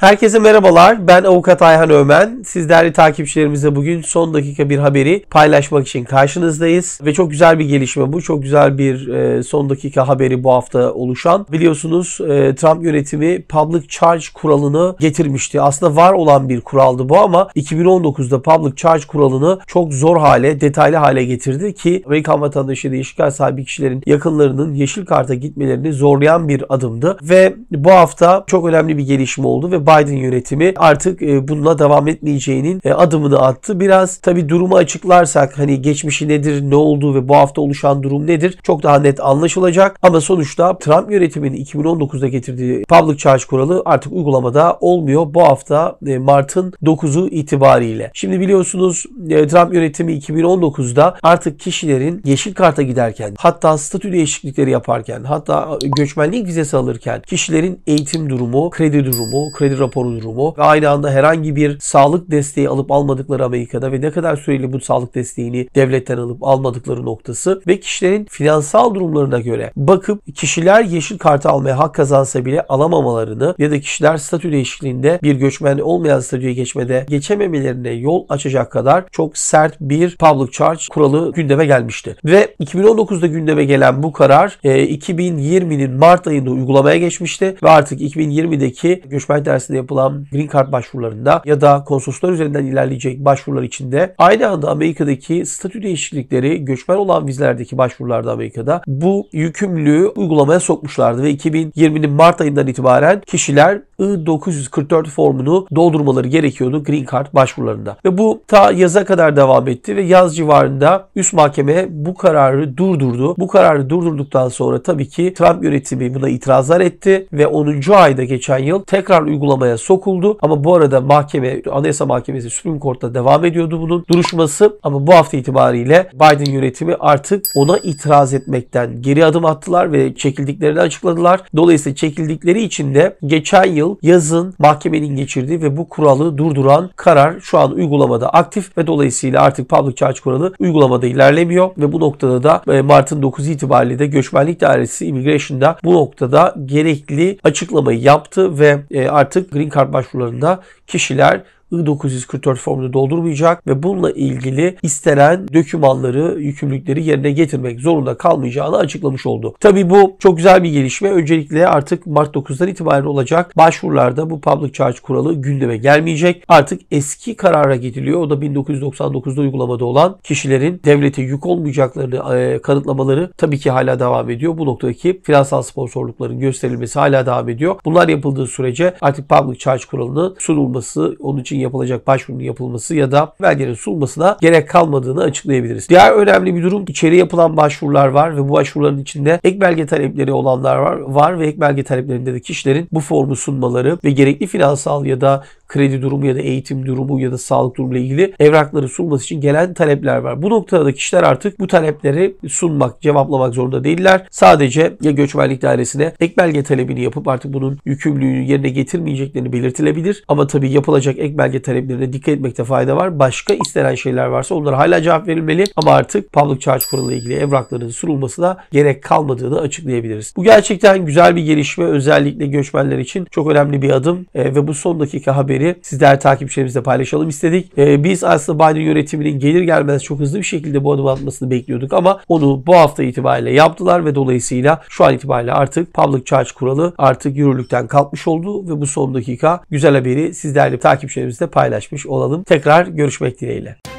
Herkese merhabalar. Ben avukat Ayhan Ömen. Siz değerli takipçilerimize bugün son dakika bir haberi paylaşmak için karşınızdayız. Ve çok güzel bir gelişme bu. Çok güzel bir e, son dakika haberi bu hafta oluşan. Biliyorsunuz e, Trump yönetimi public charge kuralını getirmişti. Aslında var olan bir kuraldı bu ama 2019'da public charge kuralını çok zor hale, detaylı hale getirdi ki Amerikan vatandaşı yeşil sahibi kişilerin yakınlarının yeşil karta gitmelerini zorlayan bir adımdı. Ve bu hafta çok önemli bir gelişme oldu ve Biden yönetimi artık e, bununla devam etmeyeceğinin e, adımını attı. Biraz tabi durumu açıklarsak hani geçmişi nedir, ne oldu ve bu hafta oluşan durum nedir çok daha net anlaşılacak. Ama sonuçta Trump yönetiminin 2019'da getirdiği public charge kuralı artık uygulamada olmuyor. Bu hafta e, Mart'ın 9'u itibariyle. Şimdi biliyorsunuz Trump yönetimi 2019'da artık kişilerin yeşil karta giderken hatta statü değişiklikleri yaparken hatta göçmenlik vizesi alırken kişilerin eğitim durumu, kredi durumu, kredi raporu durumu ve aynı anda herhangi bir sağlık desteği alıp almadıkları Amerika'da ve ne kadar süreli bu sağlık desteğini devletten alıp almadıkları noktası ve kişilerin finansal durumlarına göre bakıp kişiler yeşil kartı almaya hak kazansa bile alamamalarını ya da kişiler statü değişikliğinde bir göçmen olmayan statüye geçmede geçememelerine yol açacak kadar çok sert bir public charge kuralı gündeme gelmişti. Ve 2019'da gündeme gelen bu karar 2020'nin e, Mart ayında uygulamaya geçmişti ve artık 2020'deki göçmen dersinde sayesinde yapılan green card başvurularında ya da konsoloslar üzerinden ilerleyecek başvurular içinde aynı anda Amerika'daki statü değişiklikleri göçmen olan vizelerdeki başvurularda Amerika'da bu yükümlülüğü uygulamaya sokmuşlardı ve 2020'nin Mart ayından itibaren kişiler I-944 formunu doldurmaları gerekiyordu Green Card başvurularında. Ve bu ta yaza kadar devam etti ve yaz civarında üst mahkeme bu kararı durdurdu. Bu kararı durdurduktan sonra tabii ki Trump yönetimi buna itirazlar etti ve 10. ayda geçen yıl tekrar uygulamaya sokuldu. Ama bu arada mahkeme, Anayasa Mahkemesi Supreme Court'ta devam ediyordu bunun duruşması. Ama bu hafta itibariyle Biden yönetimi artık ona itiraz etmekten geri adım attılar ve çekildiklerini açıkladılar. Dolayısıyla çekildikleri için de geçen yıl olduğu yazın mahkemenin geçirdiği ve bu kuralı durduran karar şu an uygulamada aktif ve dolayısıyla artık public charge kuralı uygulamada ilerlemiyor ve bu noktada da e, Mart'ın 9 itibariyle de göçmenlik dairesi immigration'da bu noktada gerekli açıklamayı yaptı ve e, artık green card başvurularında kişiler I-944 formunu doldurmayacak ve bununla ilgili istenen dökümanları, yükümlülükleri yerine getirmek zorunda kalmayacağını açıklamış oldu. Tabi bu çok güzel bir gelişme. Öncelikle artık Mart 9'dan itibaren olacak başvurularda bu public charge kuralı gündeme gelmeyecek. Artık eski karara gidiliyor. O da 1999'da uygulamada olan kişilerin devlete yük olmayacaklarını e, kanıtlamaları tabii ki hala devam ediyor. Bu noktadaki finansal sponsorlukların gösterilmesi hala devam ediyor. Bunlar yapıldığı sürece artık public charge kuralının sunulması onun için yapılacak başvurunun yapılması ya da belgenin sunmasına gerek kalmadığını açıklayabiliriz. Diğer önemli bir durum içeri yapılan başvurular var ve bu başvuruların içinde ek belge talepleri olanlar var, var ve ek belge taleplerinde de kişilerin bu formu sunmaları ve gerekli finansal ya da kredi durumu ya da eğitim durumu ya da sağlık durumu ile ilgili evrakları sunması için gelen talepler var. Bu noktada da kişiler artık bu talepleri sunmak, cevaplamak zorunda değiller. Sadece ya göçmenlik dairesine ek belge talebini yapıp artık bunun yükümlülüğünü yerine getirmeyeceklerini belirtilebilir. Ama tabii yapılacak ek belge taleplerine dikkat etmekte fayda var. Başka istenen şeyler varsa onlara hala cevap verilmeli ama artık Public Charge Kuralı ile ilgili evrakların sunulmasına gerek kalmadığını açıklayabiliriz. Bu gerçekten güzel bir gelişme özellikle göçmenler için çok önemli bir adım e, ve bu son dakika haberi haberini sizler takipçilerimizle paylaşalım istedik. E, biz aslında Biden yönetiminin gelir gelmez çok hızlı bir şekilde bu adım atmasını bekliyorduk ama onu bu hafta itibariyle yaptılar ve dolayısıyla şu an itibariyle artık public charge kuralı artık yürürlükten kalkmış oldu ve bu son dakika güzel haberi sizlerle takipçilerimizle paylaşmış olalım. Tekrar görüşmek dileğiyle.